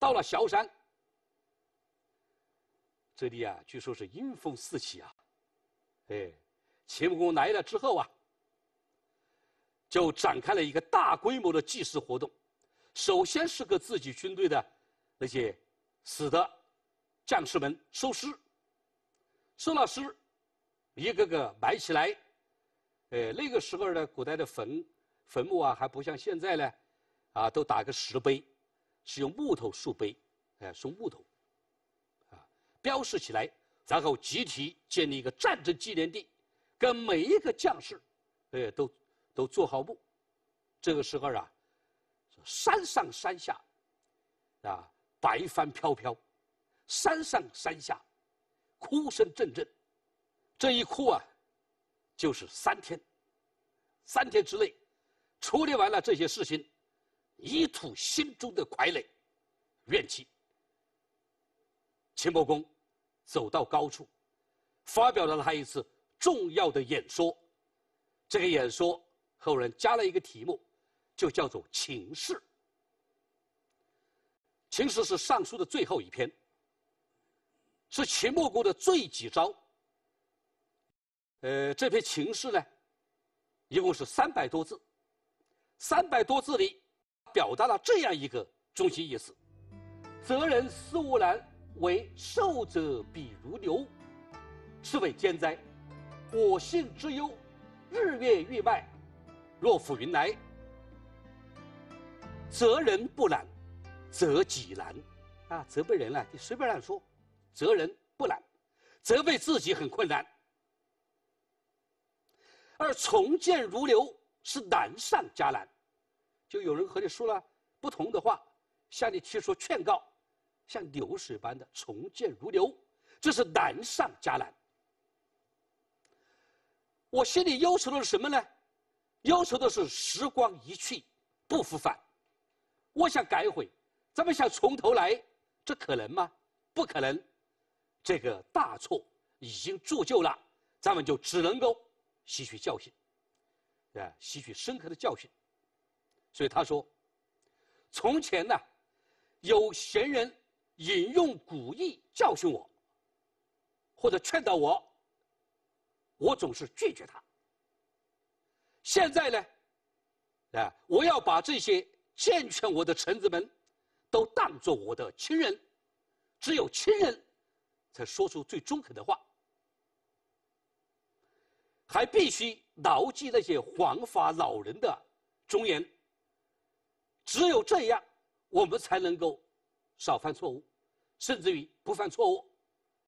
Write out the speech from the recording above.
到了萧山，这里啊，据说是阴风四起啊，哎，秦穆公来了之后啊，就展开了一个大规模的祭祀活动，首先是给自己军队的那些死的将士们收尸，收了尸，一个个埋起来，哎，那个时候呢，古代的坟坟墓啊，还不像现在呢，啊，都打个石碑。是用木头树碑，哎，竖木头，啊，标识起来，然后集体建立一个战争纪念地，跟每一个将士，哎，都，都做好墓。这个时候啊，山上山下，啊，白帆飘飘，山上山下，哭声阵阵，这一哭啊，就是三天，三天之内，处理完了这些事情。以吐心中的傀儡、怨气。秦穆公走到高处，发表了他一次重要的演说。这个演说后人加了一个题目，就叫做《秦事》。《秦事》是尚书的最后一篇，是秦穆公的最几招。呃，这篇《秦事》呢，一共是三百多字，三百多字里。表达了这样一个中心意思：责人思无难，为受者比如流，是为艰灾。我性之忧，日月欲迈，若赴云来。责人不懒，责己难。啊，责备人呢，你随便乱说；责人不懒，责备自己很困难。而从谏如流是难上加难。就有人和你说了不同的话，向你提出劝告，像流水般的重建如流，这是难上加难。我心里忧愁的是什么呢？忧愁的是时光一去不复返。我想改悔，咱们想从头来，这可能吗？不可能。这个大错已经铸就了，咱们就只能够吸取教训，啊，吸取深刻的教训。所以他说：“从前呢，有贤人引用古意教训我，或者劝导我，我总是拒绝他。现在呢，啊，我要把这些健劝我的臣子们，都当作我的亲人，只有亲人，才说出最中肯的话，还必须牢记那些黄发老人的忠言。”只有这样，我们才能够少犯错误，甚至于不犯错误。